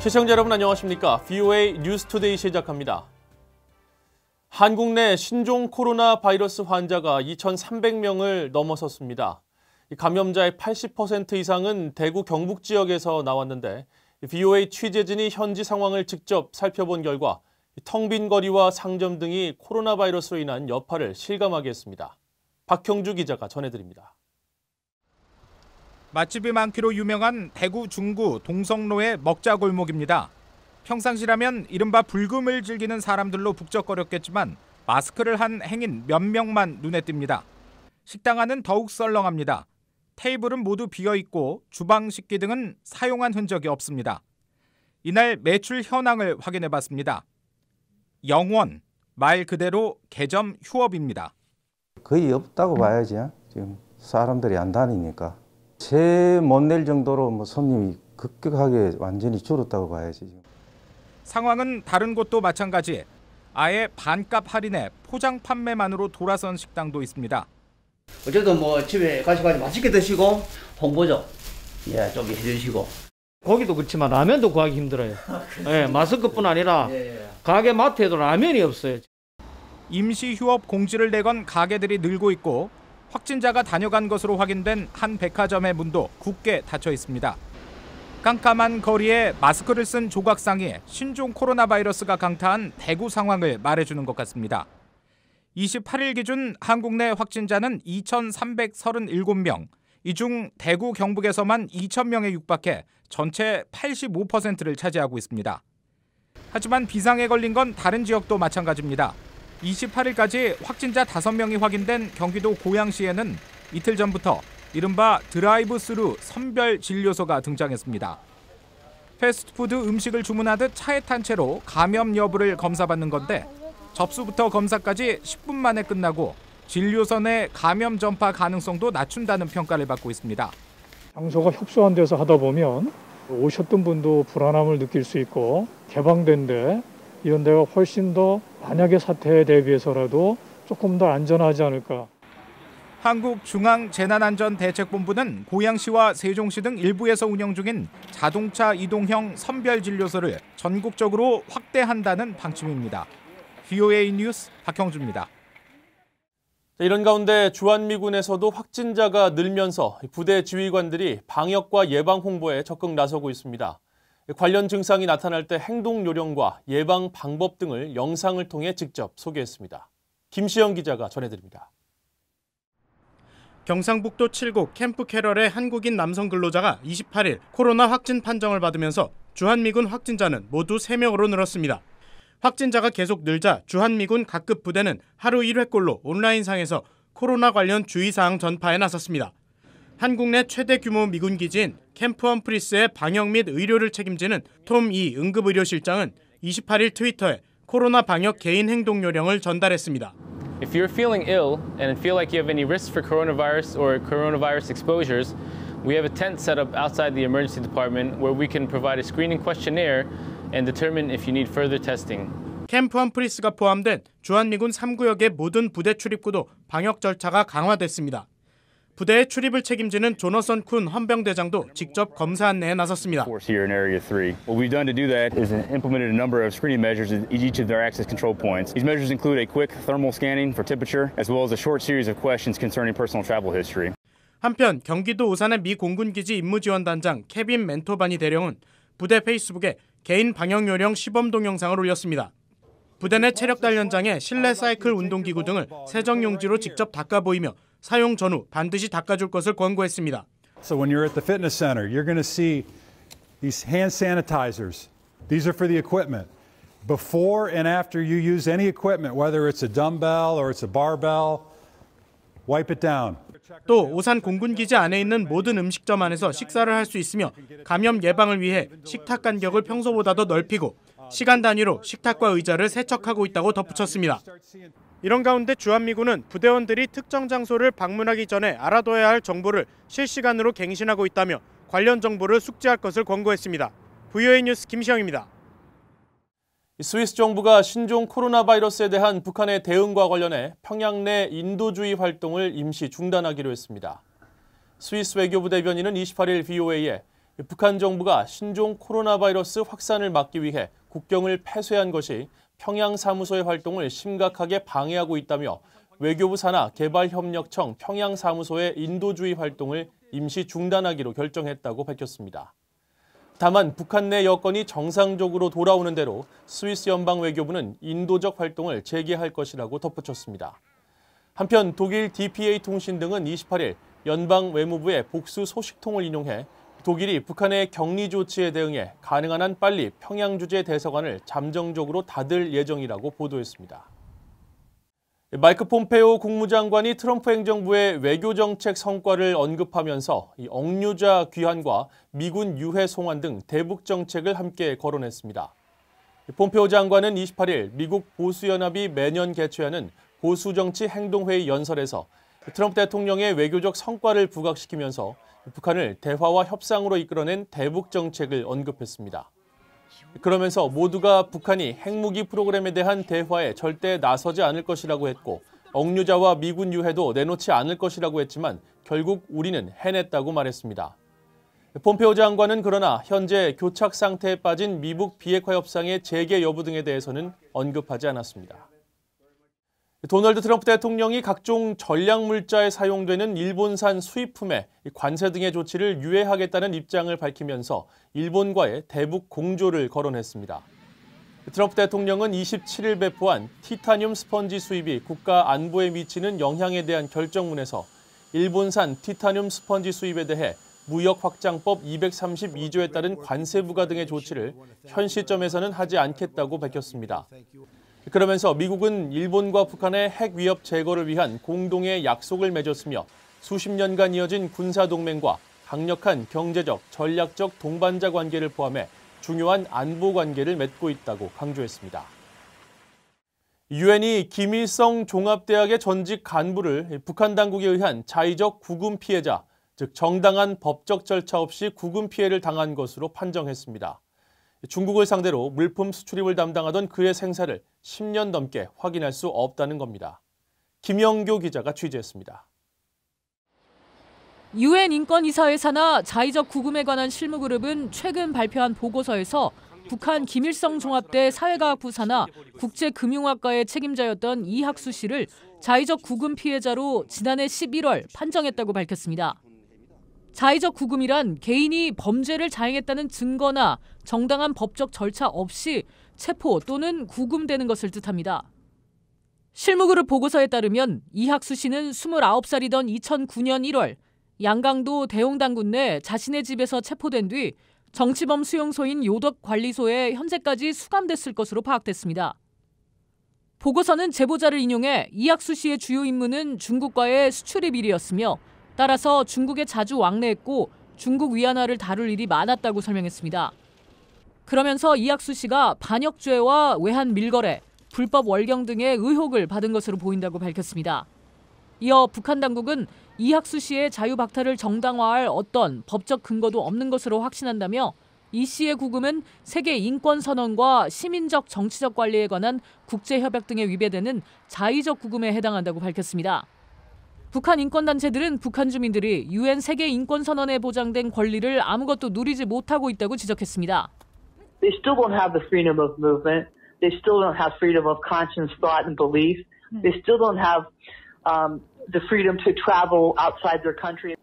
시청자 여러분 안녕하십니까? VOA 뉴스투데이 시작합니다. 한국 내 신종 코로나 바이러스 환자가 2,300명을 넘어섰습니다. 감염자의 80% 이상은 대구 경북 지역에서 나왔는데 VOA 취재진이 현지 상황을 직접 살펴본 결과 텅 빈 거리와 상점 등이 코로나 바이러스로 인한 여파를 실감하게 했습니다. 박형주 기자가 전해드립니다. 맛집이 많기로 유명한 대구 중구 동성로의 먹자골목입니다. 평상시라면 이른바 불금을 즐기는 사람들로 북적거렸겠지만 마스크를 한 행인 몇 명만 눈에 띕니다. 식당 안은 더욱 썰렁합니다. 테이블은 모두 비어 있고 주방 식기 등은 사용한 흔적이 없습니다. 이날 매출 현황을 확인해 봤습니다. 영원 말 그대로 개점 휴업입니다. 거의 없다고 봐야지. 어? 지금 사람들이 안 다니니까. 제못낼 정도로 뭐 손님이 급격하게 완전히 줄었다고 봐야지. 상황은 다른 곳도 마찬가지. 아예 반값 할인에 포장 판매만으로 돌아선 식당도 있습니다. 어쨌든 뭐 집에 가시고 맛있게 드시고 홍보 좀 예, 좀 해주시고. 거기도 그렇지만 라면도 구하기 힘들어요. 아, 예, 마스크뿐 아니라 예, 예. 가게 마트에도 라면이 없어요. 임시 휴업 공지를 내건 가게들이 늘고 있고 확진자가 다녀간 것으로 확인된 한 백화점의 문도 굳게 닫혀 있습니다. 깜깜한 거리에 마스크를 쓴 조각상이 신종 코로나 바이러스가 강타한 대구 상황을 말해주는 것 같습니다. 28일 기준 한국 내 확진자는 2,337명, 이 중 대구 경북에서만 2,000명에 육박해 전체 85%를 차지하고 있습니다. 하지만 비상에 걸린 건 다른 지역도 마찬가지입니다. 28일까지 확진자 5명이 확인된 경기도 고양시에는 이틀 전부터 이른바 드라이브 스루 선별 진료소가 등장했습니다. 패스트푸드 음식을 주문하듯 차에 탄 채로 감염 여부를 검사받는 건데 접수부터 검사까지 10분 만에 끝나고 진료선 의 감염 전파 가능성도 낮춘다는 평가를 받고 있습니다. 장소가 협소한 데서 하다 보면 오셨던 분도 불안함을 느낄 수 있고 개방된 데 이런데가 훨씬 더 만약의 사태에 대비해서라도 조금 더 안전하지 않을까. 한국중앙재난안전대책본부는 고양시와 세종시 등 일부에서 운영 중인 자동차 이동형 선별진료소를 전국적으로 확대한다는 방침입니다. VOA 뉴스 박형주입니다. 이런 가운데 주한미군에서도 확진자가 늘면서 부대 지휘관들이 방역과 예방 홍보에 적극 나서고 있습니다. 관련 증상이 나타날 때 행동 요령과 예방 방법 등을 영상을 통해 직접 소개했습니다. 김시영 기자가 전해드립니다. 경상북도 칠곡 캠프 캐럴의 한국인 남성 근로자가 28일 코로나 확진 판정을 받으면서 주한미군 확진자는 모두 3명으로 늘었습니다. 확진자가 계속 늘자 주한미군 각급 부대는 하루 1회꼴로 온라인상에서 코로나 관련 주의사항 전파에 나섰습니다. 한국 내 최대 규모 미군 기지인 캠프 험프리스의 방역 및 의료를 책임지는 톰 이 응급의료실장은 28일 트위터에 코로나 방역 개인 행동 요령을 전달했습니다. If you're feeling ill and feel like you have any risk for coronavirus or coronavirus exposures, we have a tent set up outside the emergency department where we can provide a screening questionnaire and determine if you need further testing. 캠프 험프리스가 포함된 주한미군 3구역의 모든 부대 출입구도 방역 절차가 강화됐습니다. 부대의 출입을 책임지는 조너선 쿤 헌병대장도 직접 검사 안내에 나섰습니다. 한편 경기도 우산의미 공군기지 임무지원단장 케빈 멘토바니 대령은 부대 페이스북에 개인 방역요령 시범 동영상을 올렸습니다. 부대 내 체력 단련장에 실내 사이클 운동기구 등을 세정용지로 직접 닦아 보이며 사용 전후 반드시 닦아줄 것을 권고했습니다. So when you're at the fitness center, you're going to see these hand sanitizers. These are for the equipment. Before and after you use any equipment, whether it's a dumbbell or it's a barbell, wipe it down. 또 오산 공군 기지 안에 있는 모든 음식점 안에서 식사를 할 수 있으며 감염 예방을 위해 식탁 간격을 평소보다 더 넓히고 시간 단위로 식탁과 의자를 세척하고 있다고 덧붙였습니다. 이런 가운데 주한미군은 부대원들이 특정 장소를 방문하기 전에 알아둬야 할 정보를 실시간으로 갱신하고 있다며 관련 정보를 숙지할 것을 권고했습니다. VOA 뉴스 김시영입니다. 스위스 정부가 신종 코로나 바이러스에 대한 북한의 대응과 관련해 평양 내 인도주의 활동을 임시 중단하기로 했습니다. 스위스 외교부 대변인은 28일 VOA에 북한 정부가 신종 코로나 바이러스 확산을 막기 위해 국경을 폐쇄한 것이 평양사무소의 활동을 심각하게 방해하고 있다며 외교부 산하 개발협력청 평양사무소의 인도주의 활동을 임시 중단하기로 결정했다고 밝혔습니다. 다만 북한 내 여건이 정상적으로 돌아오는 대로 스위스 연방 외교부는 인도적 활동을 재개할 것이라고 덧붙였습니다. 한편 독일 DPA 통신 등은 28일 연방 외무부의 복수 소식통을 인용해 독일이 북한의 격리 조치에 대응해 가능한 한 빨리 평양 주재 대사관을 잠정적으로 닫을 예정이라고 보도했습니다. 마이크 폼페오 국무장관이 트럼프 행정부의 외교 정책 성과를 언급하면서 억류자 귀환과 미군 유해 송환 등 대북 정책을 함께 거론했습니다. 폼페오 장관은 28일 미국 보수연합이 매년 개최하는 보수정치 행동회의 연설에서 트럼프 대통령의 외교적 성과를 부각시키면서 북한을 대화와 협상으로 이끌어낸 대북 정책을 언급했습니다. 그러면서 모두가 북한이 핵무기 프로그램에 대한 대화에 절대 나서지 않을 것이라고 했고 억류자와 미군 유해도 내놓지 않을 것이라고 했지만 결국 우리는 해냈다고 말했습니다. 폼페오 장관은 그러나 현재 교착 상태에 빠진 미북 비핵화 협상의 재개 여부 등에 대해서는 언급하지 않았습니다. 도널드 트럼프 대통령이 각종 전략 물자에 사용되는 일본산 수입품에 관세 등의 조치를 유예하겠다는 입장을 밝히면서 일본과의 대북 공조를 거론했습니다. 트럼프 대통령은 27일 배포한 티타늄 스펀지 수입이 국가 안보에 미치는 영향에 대한 결정문에서 일본산 티타늄 스펀지 수입에 대해 무역 확장법 232조에 따른 관세 부과 등의 조치를 현 시점에서는 하지 않겠다고 밝혔습니다. 그러면서 미국은 일본과 북한의 핵 위협 제거를 위한 공동의 약속을 맺었으며 수십 년간 이어진 군사 동맹과 강력한 경제적, 전략적 동반자 관계를 포함해 중요한 안보 관계를 맺고 있다고 강조했습니다. 유엔이 김일성 종합대학의 전직 간부를 북한 당국에 의한 자의적 구금 피해자, 즉 정당한 법적 절차 없이 구금 피해를 당한 것으로 판정했습니다. 중국을 상대로 물품 수출입을 담당하던 그의 생사를 10년 넘게 확인할 수 없다는 겁니다. 김영교 기자가 취재했습니다. 유엔 인권이사회사나 자의적 구금에 관한 실무그룹은 최근 발표한 보고서에서 북한 김일성 종합대 사회과학 부사나 국제금융학과의 책임자였던 이학수 씨를 자의적 구금 피해자로 지난해 11월 판정했다고 밝혔습니다. 자의적 구금이란 개인이 범죄를 자행했다는 증거나 정당한 법적 절차 없이 체포 또는 구금되는 것을 뜻합니다. 실무그룹 보고서에 따르면 이학수 씨는 29살이던 2009년 1월 양강도 대용당군 내 자신의 집에서 체포된 뒤 정치범 수용소인 요덕관리소에 현재까지 수감됐을 것으로 파악됐습니다. 보고서는 제보자를 인용해 이학수 씨의 주요 임무는 중국과의 수출입 일이었으며 따라서 중국에 자주 왕래했고 중국 위안화를 다룰 일이 많았다고 설명했습니다. 그러면서 이학수 씨가 반역죄와 외환 밀거래, 불법 월경 등의 의혹을 받은 것으로 보인다고 밝혔습니다. 이어 북한 당국은 이학수 씨의 자유 박탈을 정당화할 어떤 법적 근거도 없는 것으로 확신한다며 이 씨의 구금은 세계 인권 선언과 시민적 정치적 관리에 관한 국제 협약 등에 위배되는 자의적 구금에 해당한다고 밝혔습니다. 북한 인권단체들은 북한 주민들이 유엔 세계 인권 선언에 보장된 권리를 아무것도 누리지 못하고 있다고 지적했습니다. They still don't have the freedom of movement. They still don't have freedom of conscience, thought, and belief. They still don't have um, the freedom to travel outside their country.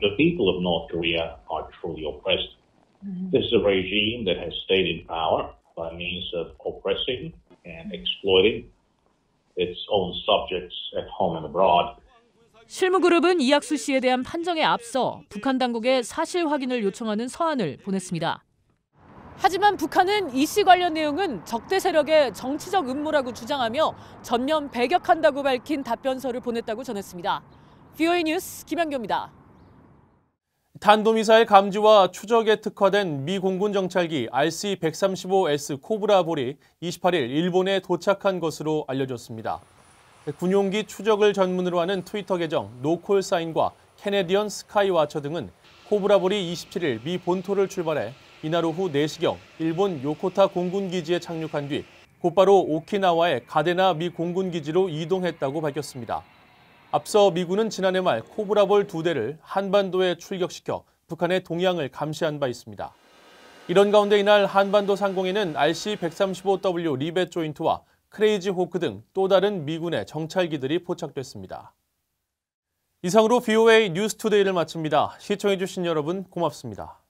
The people of North Korea are truly oppressed. This is a regime that has stayed in power by means of oppressing and exploiting its own subjects at home and abroad. 실무그룹은 이학수 씨에 대한 판정에 앞서 북한 당국에 사실 확인을 요청하는 서한을 보냈습니다. 하지만 북한은 이 씨 관련 내용은 적대 세력의 정치적 음모라고 주장하며 전면 배격한다고 밝힌 답변서를 보냈다고 전했습니다. VOA 뉴스 김현교입니다. 탄도미사일 감지와 추적에 특화된 미 공군 정찰기 RC-135S 코브라볼이 28일 일본에 도착한 것으로 알려졌습니다. 군용기 추적을 전문으로 하는 트위터 계정 노콜 사인과 캐네디언 스카이와처 등은 코브라볼이 27일 미 본토를 출발해 이날 오후 4시경 일본 요코타 공군기지에 착륙한 뒤 곧바로 오키나와의 가데나 미 공군기지로 이동했다고 밝혔습니다. 앞서 미군은 지난해 말 코브라볼 두 대를 한반도에 출격시켜 북한의 동향을 감시한 바 있습니다. 이런 가운데 이날 한반도 상공에는 RC-135W 리벳 조인트와 크레이지 호크 등 또 다른 미군의 정찰기들이 포착됐습니다. 이상으로 BOA 뉴스투데이를 마칩니다. 시청해주신 여러분 고맙습니다.